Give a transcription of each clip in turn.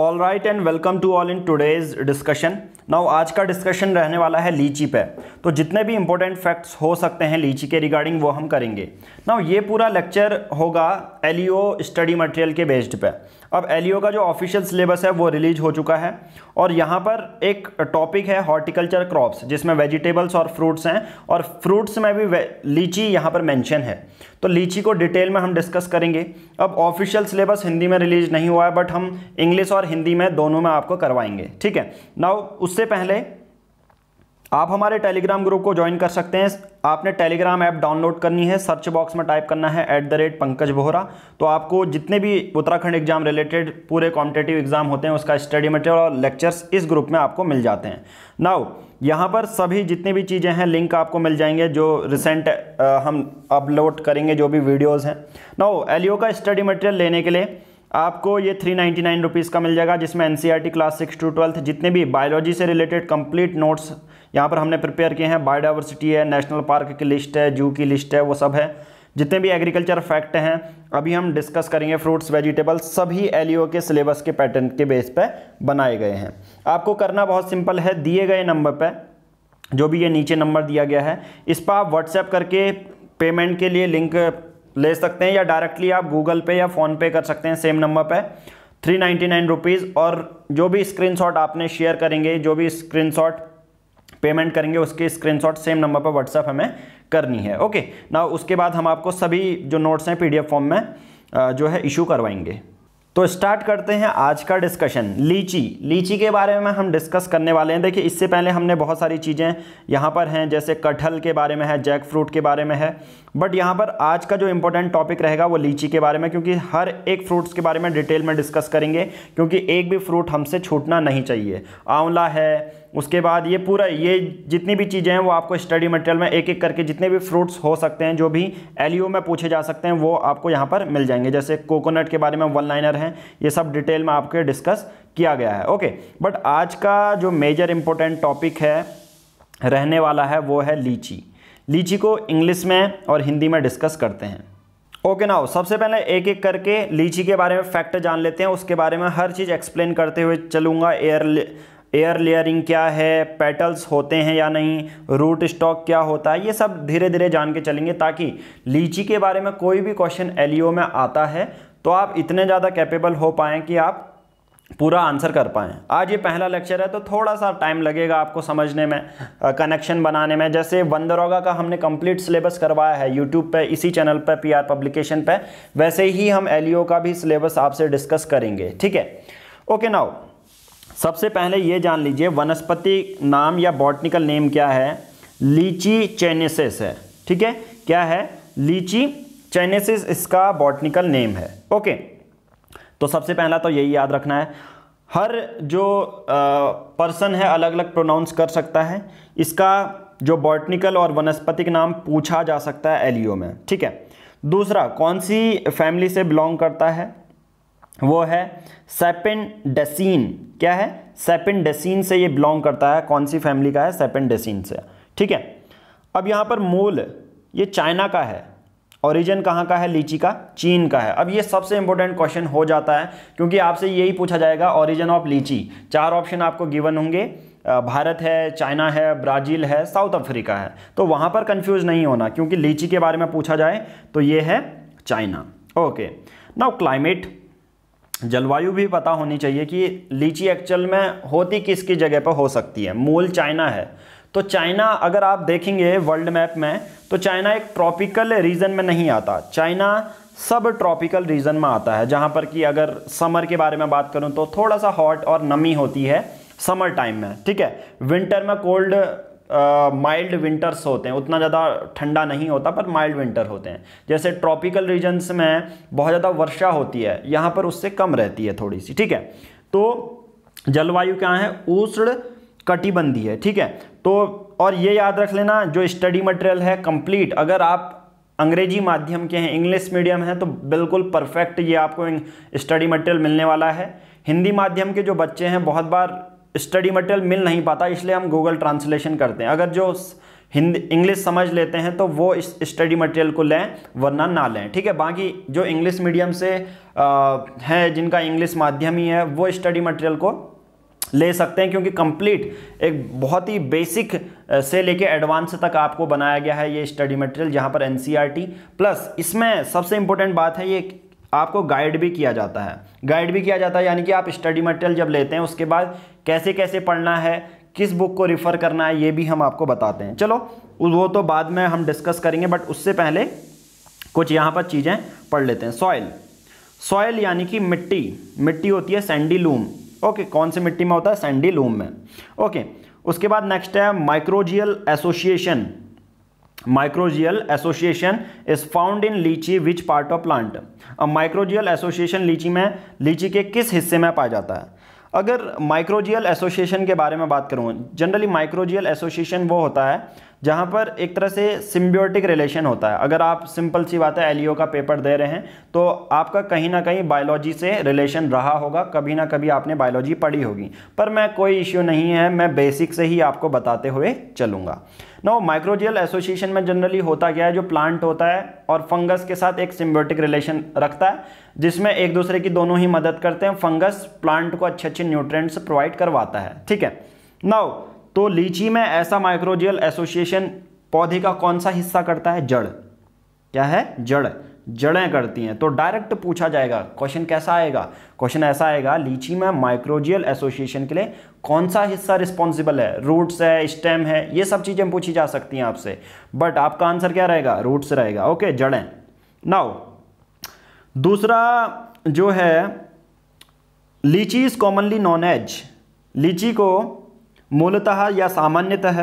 all right and welcome to all in today's discussion now आज का discussion रहने वाला है लीची पे तो जितने भी इंपॉर्टेंट फैक्ट्स हो सकते हैं लीची के रिगार्डिंग वो हम करेंगे नाउ ये पूरा लेक्चर होगा एलियो स्टडी मटेरियल के बेस्ड पे अब एल e का जो ऑफिशियल सिलेबस है वो रिलीज हो चुका है और यहाँ पर एक टॉपिक है हॉर्टिकल्चर क्रॉप्स जिसमें वेजिटेबल्स और फ्रूट्स हैं और फ्रूट्स में भी लीची यहाँ पर मेंशन है तो लीची को डिटेल में हम डिस्कस करेंगे अब ऑफिशियल सिलेबस हिंदी में रिलीज नहीं हुआ है बट हम इंग्लिश और हिंदी में दोनों में आपको करवाएंगे ठीक है नाउ उससे पहले आप हमारे टेलीग्राम ग्रुप को ज्वाइन कर सकते हैं आपने टेलीग्राम ऐप डाउनलोड करनी है सर्च बॉक्स में टाइप करना है at the rate Pankaj Bohra तो आपको जितने भी उत्तराखंड एग्जाम रिलेटेड पूरे कॉम्पिटेटिव एग्जाम होते हैं उसका स्टडी मटेरियल और लेक्चर्स इस ग्रुप में आपको मिल जाते हैं नाउ यहाँ पर सभी जितनी भी चीज़ें हैं लिंक आपको मिल जाएंगे जो रिसेंट हम अपलोड करेंगे जो भी वीडियोज़ हैं नाउ एलियो e का स्टडी मटेरियल लेने के लिए आपको ये थ्री नाइन्टी नाइन रुपीज़ का मिल जाएगा जिसमें in class six to twelfth जितने भी बायोलॉजी से रिलेटेड कंप्लीट नोट्स यहाँ पर हमने प्रिपेयर किए हैं बायोडाइवर्सिटी है नेशनल पार्क की लिस्ट है जू की लिस्ट है वो सब है जितने भी एग्रीकल्चर फैक्ट हैं अभी हम डिस्कस करेंगे फ्रूट्स वेजिटेबल्स सभी एल के सिलेबस के पैटर्न के बेस पर बनाए गए हैं आपको करना बहुत सिंपल है दिए गए नंबर पर जो भी ये नीचे नंबर दिया गया है इस पर आप व्हाट्सएप करके पेमेंट के लिए लिंक ले सकते हैं या डायरेक्टली आप गूगल पे या फ़ोनपे कर सकते हैं सेम नंबर पे थ्री नाइन्टी नाइन रुपीज़ और जो भी स्क्रीनशॉट आपने शेयर करेंगे जो भी स्क्रीनशॉट पेमेंट करेंगे उसके स्क्रीनशॉट सेम नंबर पर व्हाट्सअप हमें करनी है ओके ना उसके बाद हम आपको सभी जो नोट्स हैं पीडीएफ फॉर्म में जो है इशू करवाएंगे तो स्टार्ट करते हैं आज का डिस्कशन लीची लीची के बारे में हम डिस्कस करने वाले हैं देखिए इससे पहले हमने बहुत सारी चीज़ें यहाँ पर हैं जैसे कटहल के बारे में है जैक फ्रूट के बारे में है बट यहाँ पर आज का जो इम्पोर्टेंट टॉपिक रहेगा वो लीची के बारे में क्योंकि हर एक फ्रूट्स के बारे में डिटेल में डिस्कस करेंगे क्योंकि एक भी फ्रूट हमसे छूटना नहीं चाहिए आंवला है उसके बाद ये पूरा ये जितनी भी चीज़ें हैं वो आपको स्टडी मटेरियल में एक एक करके जितने भी फ्रूट्स हो सकते हैं जो भी एल में पूछे जा सकते हैं वो आपको यहाँ पर मिल जाएंगे जैसे कोकोनट के बारे में वन लाइनर हैं ये सब डिटेल में आपके डिस्कस किया गया है ओके बट आज का जो मेजर इम्पोर्टेंट टॉपिक है रहने वाला है वो है लीची लीची को इंग्लिश में और हिंदी में डिस्कस करते हैं ओके okay नाउ सबसे पहले एक एक करके लीची के बारे में फैक्ट जान लेते हैं उसके बारे में हर चीज़ एक्सप्लेन करते हुए चलूँगा एयर एयर लेयरिंग क्या है पेटल्स होते हैं या नहीं रूट स्टॉक क्या होता है ये सब धीरे धीरे जान के चलेंगे ताकि लीची के बारे में कोई भी क्वेश्चन एलईओ में आता है तो आप इतने ज़्यादा कैपेबल हो पाएँ कि आप पूरा आंसर कर पाएँ आज ये पहला लेक्चर है तो थोड़ा सा टाइम लगेगा आपको समझने में कनेक्शन बनाने में जैसे वंदरोगा का हमने कंप्लीट सिलेबस करवाया है यूट्यूब पे इसी चैनल पे पीआर पब्लिकेशन पे वैसे ही हम एलईओ का भी सिलेबस आपसे डिस्कस करेंगे ठीक है ओके नाउ सबसे पहले ये जान लीजिए वनस्पति नाम या बॉटनिकल नेम क्या है लीची चैनेसिस है ठीक है क्या है लीची चैनेसिस इसका बॉटनिकल नेम है ओके तो सबसे पहला तो यही याद रखना है हर जो पर्सन है अलग अलग प्रोनाउंस कर सकता है इसका जो बॉटनिकल और वनस्पतिक नाम पूछा जा सकता है एलियो में ठीक है दूसरा कौन सी फैमिली से बिलोंग करता है वो है सेपेंडेसिन क्या है सेपेंडेसिन से ये बिलोंग करता है कौन सी फैमिली का है सेपेंडेसिन से ठीक है अब यहाँ पर मोल ये चाइना का है ओरिजिन कहाँ का है लीची का चीन का है अब ये सबसे इंपॉर्टेंट क्वेश्चन हो जाता है क्योंकि आपसे यही पूछा जाएगा ओरिजिन ऑफ लीची चार ऑप्शन आपको गिवन होंगे भारत है चाइना है ब्राज़ील है साउथ अफ्रीका है तो वहाँ पर कन्फ्यूज नहीं होना क्योंकि लीची के बारे में पूछा जाए तो ये है चाइना ओके नाउ क्लाइमेट जलवायु भी पता होनी चाहिए कि लीची एक्चुअल में होती किसकी जगह पर हो सकती है मूल चाइना है तो चाइना अगर आप देखेंगे वर्ल्ड मैप में तो चाइना एक ट्रॉपिकल रीजन में नहीं आता चाइना सब ट्रॉपिकल रीजन में आता है जहाँ पर कि अगर समर के बारे में बात करूँ तो थोड़ा सा हॉट और नमी होती है समर टाइम में ठीक है विंटर में कोल्ड माइल्ड विंटर्स होते हैं उतना ज़्यादा ठंडा नहीं होता पर माइल्ड विंटर होते हैं जैसे ट्रॉपिकल रीजन्स में बहुत ज़्यादा वर्षा होती है यहाँ पर उससे कम रहती है थोड़ी सी ठीक है तो जलवायु क्या है उष्ण कटिबंधी है ठीक है तो और ये याद रख लेना जो स्टडी मटेरियल है कंप्लीट अगर आप अंग्रेजी माध्यम के हैं इंग्लिश मीडियम है तो बिल्कुल परफेक्ट ये आपको स्टडी मटेरियल मिलने वाला है हिंदी माध्यम के जो बच्चे हैं बहुत बार स्टडी मटेरियल मिल नहीं पाता इसलिए हम गूगल ट्रांसलेशन करते हैं अगर जो हिंदी इंग्लिश समझ लेते हैं तो वो इस स्टडी मटेरियल को लें वरना ना लें ठीक है बाकी जो इंग्लिश मीडियम से हैं जिनका इंग्लिश माध्यम ही है वो स्टडी मटेरियल को ले सकते हैं क्योंकि कंप्लीट एक बहुत ही बेसिक से लेके एडवांस तक आपको बनाया गया है ये स्टडी मटेरियल जहाँ पर एन प्लस e इसमें सबसे इम्पोर्टेंट बात है ये आपको गाइड भी किया जाता है गाइड भी किया जाता है यानी कि आप स्टडी मटेरियल जब लेते हैं उसके बाद कैसे कैसे पढ़ना है किस बुक को रिफ़र करना है ये भी हम आपको बताते हैं चलो वो तो बाद में हम डिस्कस करेंगे बट उससे पहले कुछ यहाँ पर चीज़ें पढ़ लेते हैं सॉयल सॉयल यानी कि मिट्टी मिट्टी होती है सैंडी लूम ओके कौन सी मिट्टी में होता है सैंडी लूम में ओके उसके बाद नेक्स्ट है mycorrhizal association mycorrhizal association is found in litchi which part of plant अब माइक्रोजियल एसोसिएशन लीची में लीची के किस हिस्से में पाया जाता है अगर माइक्रोजियल एसोसिएशन के बारे में बात करूँ जनरली माइक्रोजियल एसोसिएशन वो होता है जहाँ पर एक तरह से सिम्बियोटिक रिलेशन होता है अगर आप सिंपल सी बात है एलियो का पेपर दे रहे हैं तो आपका कहीं ना कहीं बायोलॉजी से रिलेशन रहा होगा कभी ना कभी आपने बायोलॉजी पढ़ी होगी पर मैं कोई इश्यू नहीं है मैं बेसिक से ही आपको बताते हुए चलूँगा नो माइक्रोजियल एसोसिएशन में जनरली होता क्या है जो प्लांट होता है और फंगस के साथ एक सिम्बियोटिक रिलेशन रखता है जिसमें एक दूसरे की दोनों ही मदद करते हैं फंगस प्लांट को अच्छे अच्छे न्यूट्रेंट्स प्रोवाइड करवाता है ठीक है नाउ तो लीची में ऐसा माइक्रोजियल एसोसिएशन पौधे का कौन सा हिस्सा करता है जड़ क्या है जड़ जड़ें करती हैं तो डायरेक्ट पूछा जाएगा क्वेश्चन कैसा आएगा क्वेश्चन ऐसा आएगा लीची में माइक्रोजियल एसोसिएशन के लिए कौन सा हिस्सा रिस्पॉन्सिबल है रूट्स है स्टेम है ये सब चीज़ें पूछी जा सकती हैं आपसे बट आपका आंसर क्या रहेगा रूट्स रहेगा ओके जड़ें नाउ दूसरा जो है लीची इज़ कॉमनली नॉन एज लीची को मूलतः या सामान्यतः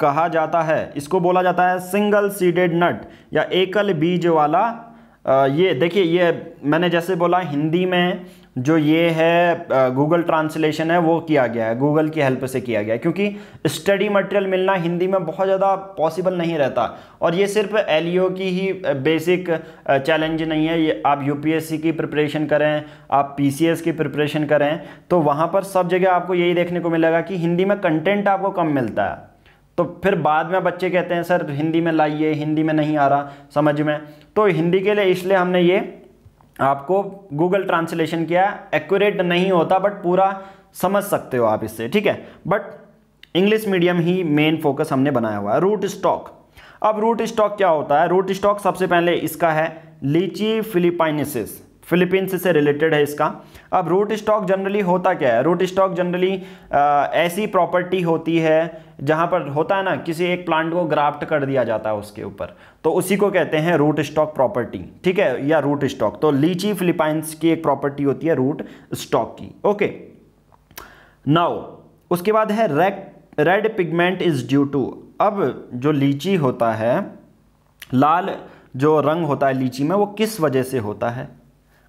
कहा जाता है इसको बोला जाता है सिंगल सीडेड नट या एकल बीज वाला ये देखिए ये मैंने जैसे बोला हिंदी में जो ये है गूगल ट्रांसलेशन है वो किया गया है गूगल की हेल्प से किया गया है क्योंकि स्टडी मटेरियल मिलना हिंदी में बहुत ज़्यादा पॉसिबल नहीं रहता और ये सिर्फ एल e की ही बेसिक चैलेंज नहीं है ये आप यू की प्रिपरेशन करें आप पी की प्रिपरेशन करें तो वहाँ पर सब जगह आपको यही देखने को मिलेगा कि हिंदी में कंटेंट आपको कम मिलता है तो फिर बाद में बच्चे कहते हैं सर हिंदी में लाइए हिंदी में नहीं आ रहा समझ में तो हिंदी के लिए इसलिए हमने ये आपको गूगल ट्रांसलेशन क्या एक्यूरेट नहीं होता बट पूरा समझ सकते हो आप इससे ठीक है बट इंग्लिश मीडियम ही मेन फोकस हमने बनाया हुआ है रूट स्टॉक अब रूट स्टॉक क्या होता है रूट स्टॉक सबसे पहले इसका है लीची फिलिपाइनिस फिलीपींस से रिलेटेड है इसका अब रूट स्टॉक जनरली होता क्या है रूट स्टॉक जनरली ऐसी प्रॉपर्टी होती है जहां पर होता है ना किसी एक प्लांट को ग्राफ्ट कर दिया जाता है उसके ऊपर तो उसी को कहते हैं रूट स्टॉक प्रॉपर्टी ठीक है या रूट स्टॉक तो लीची फिलिपाइंस की एक प्रॉपर्टी होती है रूट स्टॉक की ओके नाउ उसके बाद है red red pigment is due to अब जो लीची होता है लाल जो रंग होता है लीची में वो किस वजह से होता है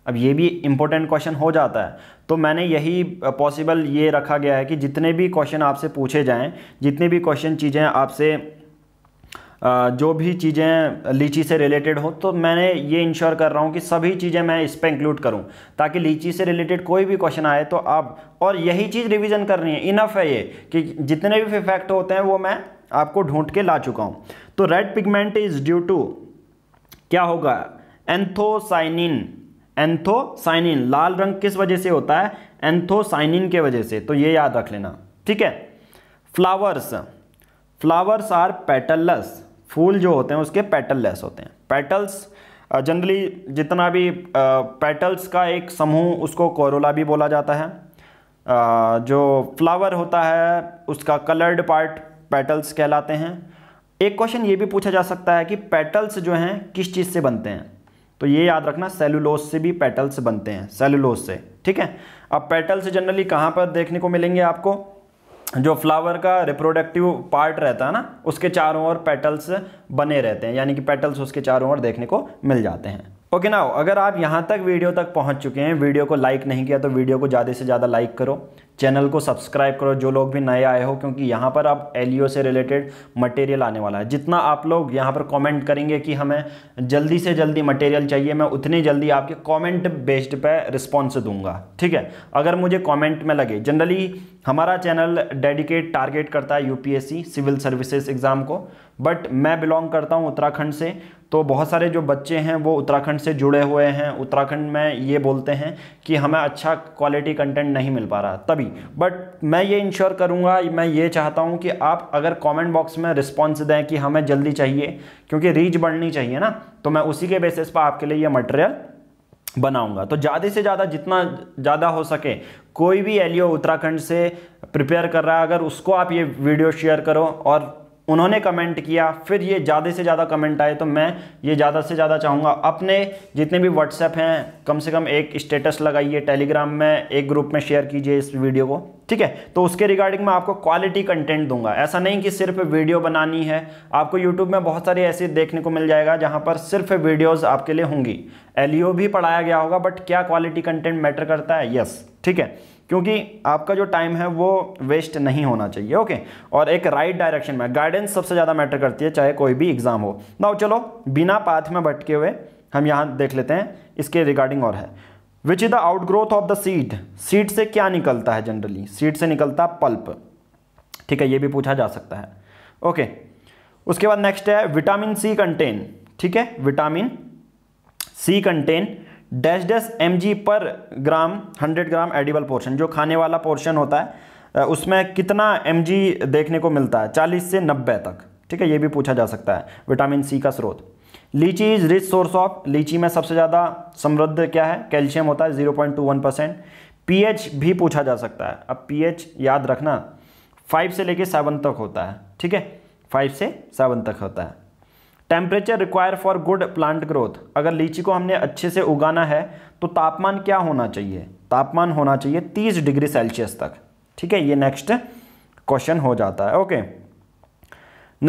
अब ये भी इम्पोर्टेंट क्वेश्चन हो जाता है तो मैंने यही पॉसिबल ये रखा गया है कि जितने भी क्वेश्चन आपसे पूछे जाएं जितने भी क्वेश्चन चीज़ें आपसे जो भी चीज़ें लीची से रिलेटेड हो तो मैंने ये इंश्योर कर रहा हूँ कि सभी चीज़ें मैं इस पर इंक्लूड करूँ ताकि लीची से रिलेटेड कोई भी क्वेश्चन आए तो आप और यही चीज़ रिविजन करनी है इनफ है ये कि जितने भी फैक्ट होते हैं वो मैं आपको ढूंढ के ला चुका हूँ तो red pigment is due to क्या होगा एंथोसाइनिन एंथोसाइनिन लाल रंग किस वजह से होता है एंथोसाइनिन के वजह से तो ये याद रख लेना ठीक है फ्लावर्स फ्लावर्स आर पेटललेस फूल जो होते हैं उसके पेटललेस होते हैं पेटल्स जनरली जितना भी पेटल्स का एक समूह उसको कोरोला भी बोला जाता है जो फ्लावर होता है उसका कलर्ड पार्ट पेटल्स कहलाते हैं एक क्वेश्चन ये भी पूछा जा सकता है कि पेटल्स जो हैं किस चीज़ से बनते हैं तो ये याद रखना सेलुलोज से भी पेटल्स बनते हैं सेलुलोज से ठीक है अब पेटल्स जनरली कहाँ पर देखने को मिलेंगे आपको जो फ्लावर का रिप्रोडक्टिव पार्ट रहता है ना उसके चारों ओर पेटल्स बने रहते हैं यानी कि पेटल्स उसके चारों ओर देखने को मिल जाते हैं ओके नाउ अगर आप यहाँ तक वीडियो तक पहुँच चुके हैं वीडियो को लाइक नहीं किया तो वीडियो को ज़्यादा से ज़्यादा लाइक करो चैनल को सब्सक्राइब करो जो लोग भी नए आए हो क्योंकि यहाँ पर आप एल e से रिलेटेड मटेरियल आने वाला है जितना आप लोग यहाँ पर कमेंट करेंगे कि हमें जल्दी से जल्दी मटेरियल चाहिए मैं उतनी जल्दी आपके कॉमेंट बेस्ड पर रिस्पॉन्स दूंगा ठीक है अगर मुझे कॉमेंट में लगे जनरली हमारा चैनल डेडिकेट टारगेट करता है यू सिविल सर्विसेज एग्ज़ाम को बट मैं बिलोंग करता हूँ उत्तराखंड से तो बहुत सारे जो बच्चे हैं वो उत्तराखंड से जुड़े हुए हैं उत्तराखंड में ये बोलते हैं कि हमें अच्छा क्वालिटी कंटेंट नहीं मिल पा रहा तभी बट मैं ये इंश्योर करूँगा मैं ये चाहता हूँ कि आप अगर कमेंट बॉक्स में रिस्पॉन्स दें कि हमें जल्दी चाहिए क्योंकि रीच बढ़नी चाहिए ना तो मैं उसी के बेसिस पर आपके लिए ये मटेरियल बनाऊंगा तो ज़्यादा से ज़्यादा जितना ज़्यादा हो सके कोई भी एलियो e उत्तराखंड से प्रिपेयर कर रहा है अगर उसको आप ये वीडियो शेयर करो और उन्होंने कमेंट किया फिर ये ज़्यादा से ज़्यादा कमेंट आए तो मैं ये ज़्यादा से ज़्यादा चाहूँगा अपने जितने भी व्हाट्सएप हैं कम से कम एक स्टेटस लगाइए टेलीग्राम में एक ग्रुप में शेयर कीजिए इस वीडियो को ठीक है तो उसके रिगार्डिंग मैं आपको क्वालिटी कंटेंट दूंगा ऐसा नहीं कि सिर्फ वीडियो बनानी है आपको यूट्यूब में बहुत सारी ऐसे देखने को मिल जाएगा जहाँ पर सिर्फ वीडियोज़ आपके लिए होंगी एल e भी पढ़ाया गया होगा बट क्या क्वालिटी कंटेंट मैटर करता है यस ठीक है क्योंकि आपका जो टाइम है वो वेस्ट नहीं होना चाहिए ओके और एक राइट right डायरेक्शन में गाइडेंस सबसे ज़्यादा मैटर करती है चाहे कोई भी एग्ज़ाम हो ना चलो बिना पाथ में भटके हुए हम यहाँ देख लेते हैं इसके रिगार्डिंग और है which is the growth of the seed seed से क्या निकलता है जनरली सीड से निकलता पल्प ठीक है ये भी पूछा जा सकता है ओके उसके बाद नेक्स्ट है विटामिन सी कंटेन ठीक है vitamin C content dash dash M पर ग्राम 100 ग्राम एडिबल पोर्शन जो खाने वाला पोर्शन होता है उसमें कितना एम देखने को मिलता है 40 से 90 तक ठीक है ये भी पूछा जा सकता है विटामिन सी का स्रोत लीची इज रिच सोर्स ऑफ लीची में सबसे ज़्यादा समृद्ध क्या है कैल्शियम होता है 0.21 परसेंट पी भी पूछा जा सकता है अब पी याद रखना फाइव से लेके सेवन तक होता है ठीक है फाइव से सेवन तक होता है temperature require for good plant growth अगर लीची को हमने अच्छे से उगाना है तो तापमान क्या होना चाहिए तापमान होना चाहिए 30 डिग्री सेल्सियस तक ठीक है ये नेक्स्ट क्वेश्चन हो जाता है ओके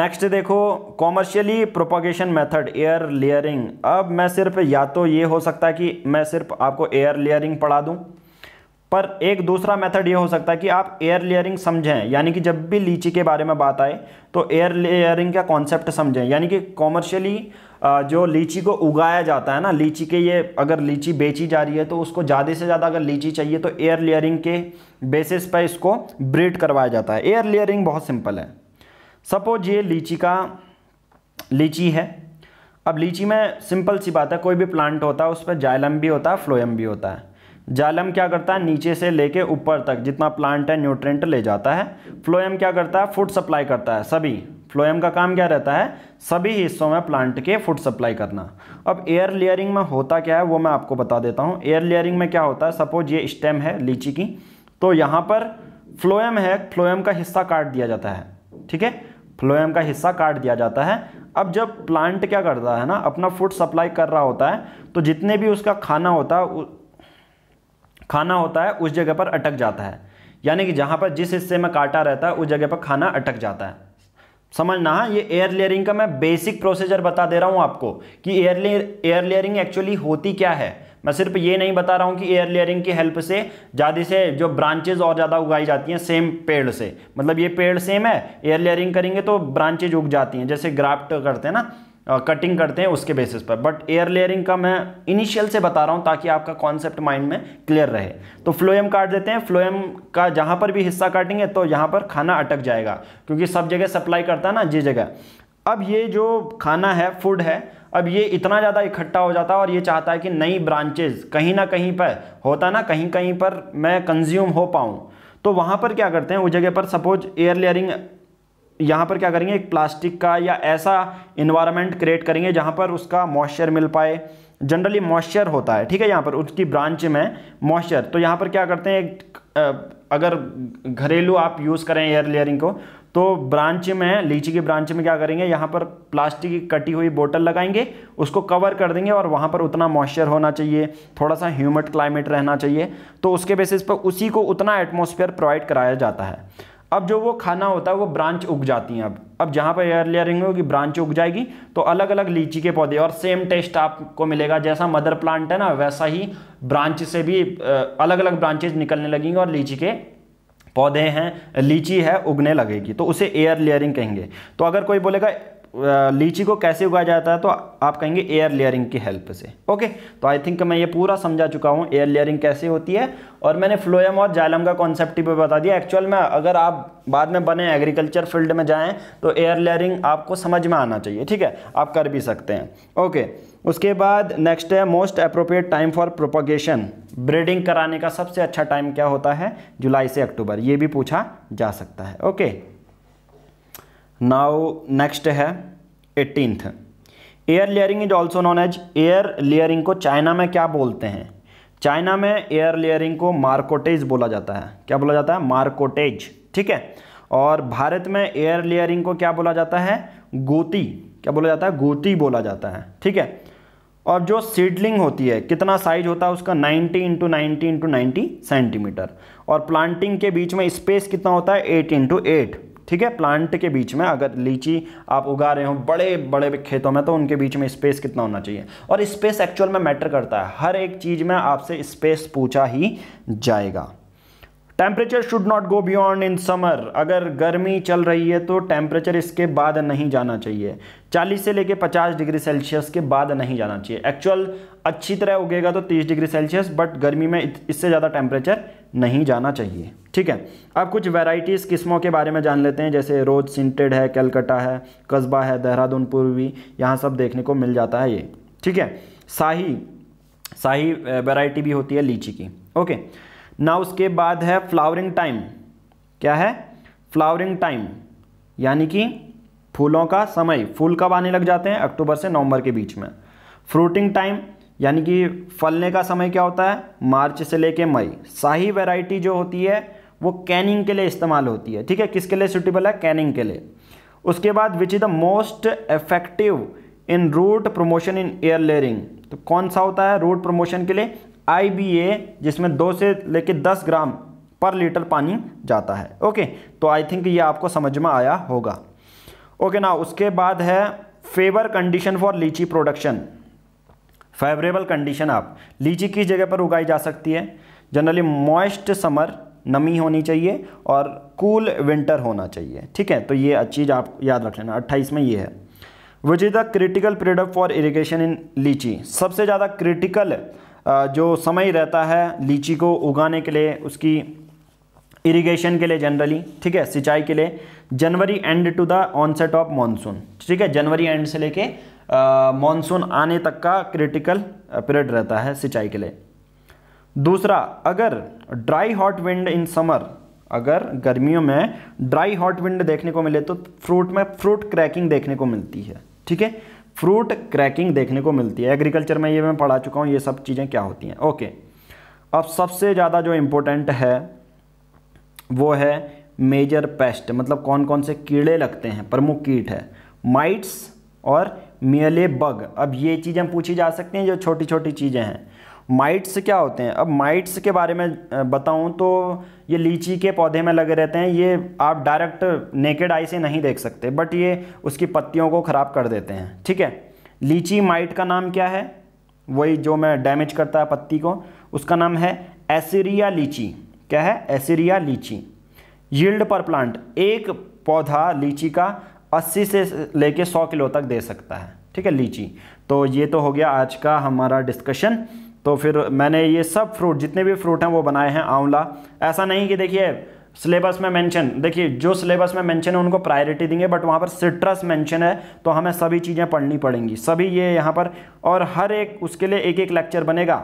नेक्स्ट देखो commercially propagation method air layering अब मैं सिर्फ या तो ये हो सकता है कि मैं सिर्फ आपको एयर लेयरिंग पढ़ा दूँ पर एक दूसरा मेथड ये हो सकता है कि आप एयर लेयरिंग समझें यानी कि जब भी लीची के बारे में बात आए तो एयर लेयरिंग का कॉन्सेप्ट समझें यानी कि कॉमर्शियली जो लीची को उगाया जाता है ना लीची के ये अगर लीची बेची जा रही है तो उसको ज़्यादा से ज़्यादा अगर लीची चाहिए तो एयर लेयरिंग के बेसिस पर इसको ब्रीड करवाया जाता है एयर लेयरिंग बहुत सिंपल है सपोज ये लीची का लीची है अब लीची में सिंपल सी बात है कोई भी प्लांट होता है उस पर जाइलम भी होता है फ्लोएम भी होता है जालम क्या करता है नीचे से लेके ऊपर तक जितना प्लांट है न्यूट्रेंट ले जाता है फ्लोएम क्या करता है फूड सप्लाई करता है सभी फ्लोएम का काम क्या रहता है सभी हिस्सों में प्लांट के फूड सप्लाई करना अब एयर लेयरिंग में होता क्या है वो मैं आपको बता देता हूँ एयर लेयरिंग में क्या होता है सपोज ये स्टेम है लीची की तो यहाँ पर फ्लोएम है फ्लोएम का हिस्सा काट दिया जाता है ठीक है फ्लोएम का हिस्सा काट दिया जाता है अब जब प्लांट क्या करता है ना अपना फूड सप्लाई कर रहा होता है तो जितने भी उसका खाना होता है खाना होता है उस जगह पर अटक जाता है यानी कि जहाँ पर जिस हिस्से में काटा रहता है उस जगह पर खाना अटक जाता है समझना है हाँ, ये एयर लेयरिंग का मैं बेसिक प्रोसीजर बता दे रहा हूँ आपको कि air layer air layering actually होती क्या है मैं सिर्फ ये नहीं बता रहा हूँ कि एयर लेयरिंग की हेल्प से ज़्यादा से जो ब्रांचेज और ज़्यादा उगाई जाती हैं सेम पेड़ से मतलब ये पेड़ सेम है एयर लेयरिंग करेंगे तो ब्रांचेज उग जाती हैं जैसे ग्राफ्ट करते हैं ना कटिंग करते हैं उसके बेसिस पर बट एयर लेयरिंग का मैं इनिशियल से बता रहा हूँ ताकि आपका कॉन्सेप्ट माइंड में क्लियर रहे तो फ्लोएम काट देते हैं फ्लोएम का जहाँ पर भी हिस्सा काटेंगे तो यहाँ पर खाना अटक जाएगा क्योंकि सब जगह सप्लाई करता है ना जिस जगह अब ये जो खाना है फूड है अब ये इतना ज़्यादा इकट्ठा हो जाता है और ये चाहता है कि नई ब्रांचेज कहीं ना कहीं पर होता ना कहीं कहीं पर मैं कंज्यूम हो पाऊँ तो वहाँ पर क्या करते हैं उस जगह पर सपोज एयर लेयरिंग यहाँ पर क्या करेंगे एक प्लास्टिक का या ऐसा इन्वायरमेंट क्रिएट करेंगे जहाँ पर उसका मॉइस्चर मिल पाए जनरली मॉइस्चर होता है ठीक है यहाँ पर उसकी ब्रांच में मॉइस्चर तो यहाँ पर क्या करते हैं अगर घरेलू आप यूज़ करें एयर लेयरिंग को तो ब्रांच में लीची की ब्रांच में क्या करेंगे यहाँ पर प्लास्टिक की कटी हुई बोतल लगाएंगे उसको कवर कर देंगे और वहाँ पर उतना मॉइस्चर होना चाहिए थोड़ा सा ह्यूमड क्लाइमेट रहना चाहिए तो उसके बेसिस पर उसी को उतना एटमोसफियर प्रोवाइड कराया जाता है अब जो वो खाना होता है वो ब्रांच उग जाती हैं अब अब जहाँ पर एयर लेयरिंग होगी ब्रांच उग जाएगी तो अलग अलग लीची के पौधे और सेम टेस्ट आपको मिलेगा जैसा मदर प्लांट है ना वैसा ही ब्रांच से भी अलग अलग ब्रांचेज निकलने लगेंगे और लीची के पौधे हैं लीची है उगने लगेगी तो उसे एयर लेयरिंग कहेंगे तो अगर कोई बोलेगा लीची को कैसे उगाया जाता है तो आप कहेंगे एयर लेयरिंग की हेल्प से ओके तो आई थिंक मैं ये पूरा समझा चुका हूँ एयर लेयरिंग कैसे होती है और मैंने फ्लोएम और जालम का कॉन्सेप्ट भी बता दिया एक्चुअल में अगर आप बाद में बने एग्रीकल्चर फील्ड में जाएँ तो एयर लेयरिंग आपको समझ में आना चाहिए ठीक है आप कर भी सकते हैं ओके उसके बाद नेक्स्ट है most appropriate time for propagation breeding कराने का सबसे अच्छा टाइम क्या होता है जुलाई से अक्टूबर ये भी पूछा जा सकता है ओके नाउ नेक्स्ट है eighteenth air layering is also known as air layering को चाइना में क्या बोलते हैं चाइना में एयर लेयरिंग को मार्कोटेज बोला जाता है क्या बोला जाता है मार्कोटेज ठीक है और भारत में एयर लेयरिंग को क्या बोला जाता है गोती क्या बोला जाता है गोती बोला जाता है ठीक है और जो सीडलिंग होती है कितना साइज होता है उसका 90 into ninety into ninety centimetre और प्लांटिंग के बीच में स्पेस कितना होता है 8 इंटू एट ठीक है प्लांट के बीच में अगर लीची आप उगा रहे हो बड़े बड़े खेतों में तो उनके बीच में स्पेस कितना होना चाहिए और स्पेस एक्चुअल में मैटर करता है हर एक चीज़ में आपसे स्पेस पूछा ही जाएगा temperature should not go beyond in summer अगर गर्मी चल रही है तो टेम्परेचर इसके बाद नहीं जाना चाहिए 40 से लेके 50 डिग्री सेल्सियस के बाद नहीं जाना चाहिए एक्चुअल अच्छी तरह उगेगा तो 30 डिग्री सेल्सियस बट गर्मी में इससे ज़्यादा टेम्परेचर नहीं जाना चाहिए ठीक है अब कुछ वेराइटीज़ किस्मों के बारे में जान लेते हैं जैसे रोज सिंटेड है कैलकटा है कस्बा है देहरादून पूर्वी यहाँ सब देखने को मिल जाता है ये ठीक है शाही शाही वेराइटी भी होती है लीची की ओके ना उसके बाद है फ्लावरिंग टाइम क्या है फ्लावरिंग टाइम यानी कि फूलों का समय फूल कब आने लग जाते हैं अक्टूबर से नवंबर के बीच में फ्रूटिंग टाइम यानी कि फलने का समय क्या होता है मार्च से लेके मई शाही वैरायटी जो होती है वो कैनिंग के लिए इस्तेमाल होती है ठीक है किसके लिए सुटेबल है कैनिंग के लिए उसके बाद which is the most effective in root promotion in air layering तो कौन सा होता है रूट प्रमोशन के लिए आई जिसमें दो से लेकर दस ग्राम पर लीटर पानी जाता है ओके तो आई थिंक ये आपको समझ में आया होगा ओके ना उसके बाद है favour condition for litchi production favourable condition आप लीची किस जगह पर उगाई जा सकती है जनरली मॉइस्ट समर नमी होनी चाहिए और कूल विंटर होना चाहिए ठीक है तो ये चीज़ आप याद रख लेना अट्ठाईस में ये है which is the critical period for irrigation in litchi सबसे ज़्यादा क्रिटिकल जो समय रहता है लीची को उगाने के लिए उसकी इरिगेशन के लिए जनरली ठीक है सिंचाई के लिए January end to the onset of monsoon ठीक है जनवरी एंड से लेके मानसून आने तक का क्रिटिकल पीरियड रहता है सिंचाई के लिए दूसरा अगर dry hot wind in summer अगर गर्मियों में ड्राई हॉट विंड देखने को मिले तो फ्रूट में फ्रूट क्रैकिंग देखने को मिलती है ठीक है फ्रूट क्रैकिंग देखने को मिलती है एग्रीकल्चर में ये मैं पढ़ा चुका हूँ ये सब चीज़ें क्या होती हैं ओके अब सबसे ज़्यादा जो इम्पोर्टेंट है वो है मेजर पेस्ट मतलब कौन कौन से कीड़े लगते हैं प्रमुख कीट है माइट्स और मियले बग अब ये चीज़ें पूछी जा सकती हैं जो छोटी छोटी चीज़ें हैं माइट्स क्या होते हैं अब माइट्स के बारे में बताऊं तो ये लीची के पौधे में लगे रहते हैं ये आप डायरेक्ट नेकेड आई से नहीं देख सकते बट ये उसकी पत्तियों को ख़राब कर देते हैं ठीक है लीची माइट का नाम क्या है वही जो मैं डैमेज करता है पत्ती को उसका नाम है एसरिया लीची क्या है एसरिया लीची यील्ड पर प्लांट एक पौधा लीची का 80 से लेके 100 किलो तक दे सकता है ठीक है लीची तो ये तो हो गया आज का हमारा डिस्कशन तो फिर मैंने ये सब फ्रूट जितने भी फ्रूट हैं वो बनाए हैं आंवला ऐसा नहीं कि देखिए सिलेबस में मेंशन देखिए जो सिलेबस में मेंशन है उनको प्रायोरिटी देंगे बट वहाँ पर सिट्रस मेंशन है तो हमें सभी चीज़ें पढ़नी पड़ेंगी सभी ये यहाँ पर और हर एक उसके लिए एक एक लेक्चर बनेगा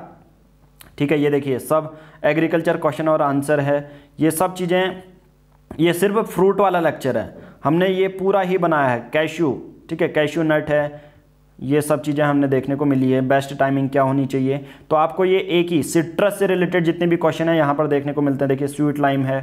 ठीक है ये देखिए सब एग्रीकल्चर क्वेश्चन और आंसर है ये सब चीज़ें ये सिर्फ फ्रूट वाला लेक्चर है हमने ये पूरा ही बनाया है कैश्यू ठीक है कैश्यू नट है ये सब चीज़ें हमने देखने को मिली है बेस्ट टाइमिंग क्या होनी चाहिए तो आपको ये एक ही सिट्रस से रिलेटेड जितने भी क्वेश्चन हैं यहाँ पर देखने को मिलते हैं देखिए स्वीट लाइम है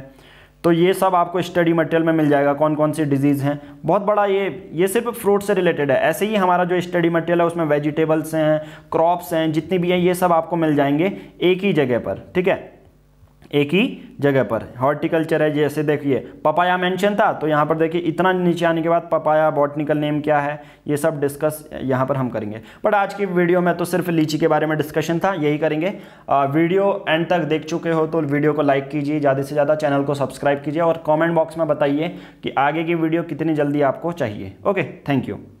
तो ये सब आपको स्टडी मटेरियल में मिल जाएगा कौन कौन सी डिजीज़ हैं बहुत बड़ा ये ये सिर्फ फ्रूट से रिलेटेड है ऐसे ही हमारा जो स्टडी मटेरियल है उसमें वेजिटेबल्स हैं क्रॉप्स हैं जितनी भी हैं ये सब आपको मिल जाएंगे एक ही जगह पर ठीक है एक ही जगह पर हॉर्टिकल्चर है जैसे देखिए पपाया मेंशन था तो यहाँ पर देखिए इतना नीचे आने के बाद पपाया बॉटनिकल नेम क्या है ये सब डिस्कस यहाँ पर हम करेंगे बट आज की वीडियो में तो सिर्फ लीची के बारे में डिस्कशन था यही करेंगे आ, वीडियो एंड तक देख चुके हो तो वीडियो को लाइक कीजिए ज़्यादा से ज़्यादा चैनल को सब्सक्राइब कीजिए और कॉमेंट बॉक्स में बताइए कि आगे की वीडियो कितनी जल्दी आपको चाहिए ओके थैंक यू